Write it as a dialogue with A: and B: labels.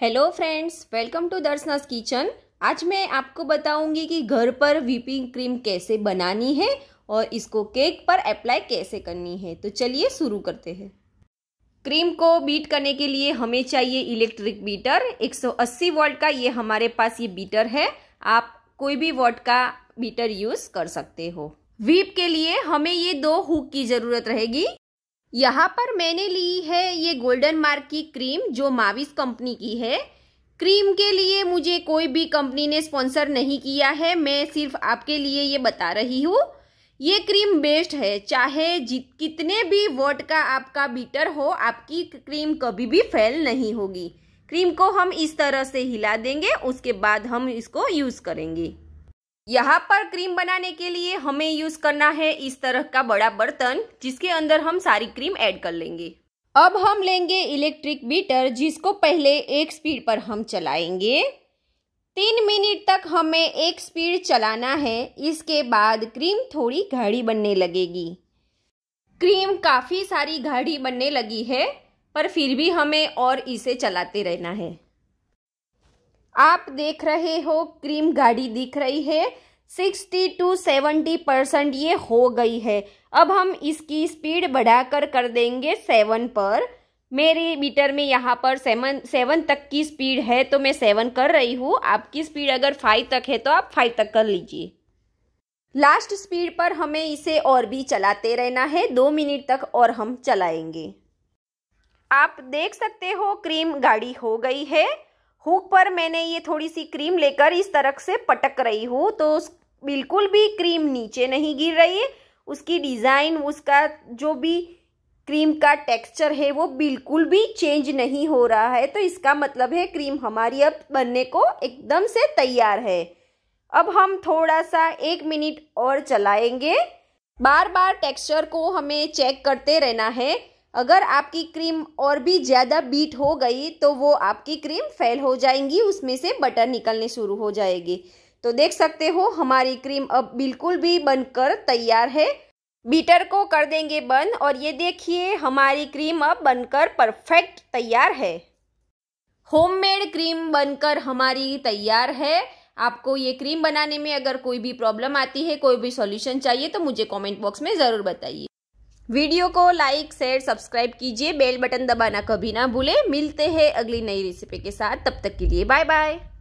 A: hello friends welcome to Darshana's kitchen आज मैं आपको बताऊंगी कि घर पर व्हीपिंग क्रीम कैसे बनानी है और इसको केक पर अप्लाई कैसे करनी है तो चलिए शुरू करते हैं क्रीम को बीट करने के लिए हमें चाहिए इलेक्ट्रिक बीटर 180 वोल्ट का ये हमारे पास ये बीटर है आप कोई भी वोल्ट का बीटर यूज़ कर सकते हो व्हीप के लिए हमें ये दो हुक की ज़रूरत रहेगी यहाँ पर मैंने ली है ये गोल्डन मार्क की क्रीम जो माविस कंपनी की है क्रीम के लिए मुझे कोई भी कंपनी ने स्पॉन्सर नहीं किया है मैं सिर्फ आपके लिए ये बता रही हूँ ये क्रीम बेस्ट है चाहे जित कितने भी वोट का आपका बीटर हो आपकी क्रीम कभी भी फेल नहीं होगी क्रीम को हम इस तरह से हिला देंगे उसके बाद हम इसको यूज़ करेंगे यहाँ पर क्रीम बनाने के लिए हमें यूज करना है इस तरह का बड़ा बर्तन जिसके अंदर हम सारी क्रीम ऐड कर लेंगे अब हम लेंगे इलेक्ट्रिक बीटर जिसको पहले एक स्पीड पर हम चलाएंगे तीन मिनट तक हमें एक स्पीड चलाना है इसके बाद क्रीम थोड़ी गाढ़ी बनने लगेगी क्रीम काफ़ी सारी गाढ़ी बनने लगी है पर फिर भी हमें और इसे चलाते रहना है आप देख रहे हो क्रीम गाड़ी दिख रही है सिक्सटी टू सेवेंटी परसेंट ये हो गई है अब हम इसकी स्पीड बढ़ाकर कर देंगे सेवन पर मेरे मीटर में यहाँ पर सेवन सेवन तक की स्पीड है तो मैं सेवन कर रही हूँ आपकी स्पीड अगर फाइव तक है तो आप फाइव तक कर लीजिए लास्ट स्पीड पर हमें इसे और भी चलाते रहना है दो मिनट तक और हम चलाएंगे आप देख सकते हो क्रीम गाड़ी हो गई है हुक पर मैंने ये थोड़ी सी क्रीम लेकर इस तरह से पटक रही हूँ तो बिल्कुल भी क्रीम नीचे नहीं गिर रही है उसकी डिज़ाइन उसका जो भी क्रीम का टेक्सचर है वो बिल्कुल भी चेंज नहीं हो रहा है तो इसका मतलब है क्रीम हमारी अब बनने को एकदम से तैयार है अब हम थोड़ा सा एक मिनट और चलाएंगे बार बार टेक्सचर को हमें चेक करते रहना है अगर आपकी क्रीम और भी ज़्यादा बीट हो गई तो वो आपकी क्रीम फेल हो जाएंगी उसमें से बटर निकलने शुरू हो जाएगी तो देख सकते हो हमारी क्रीम अब बिल्कुल भी बनकर तैयार है बीटर को कर देंगे बंद और ये देखिए हमारी क्रीम अब बनकर परफेक्ट तैयार है होममेड क्रीम बनकर हमारी तैयार है आपको ये क्रीम बनाने में अगर कोई भी प्रॉब्लम आती है कोई भी सॉल्यूशन चाहिए तो मुझे कमेंट बॉक्स में ज़रूर बताइए वीडियो को लाइक शेयर सब्सक्राइब कीजिए बेल बटन दबाना कभी ना भूलें मिलते हैं अगली नई रेसिपी के साथ तब तक के लिए बाय बाय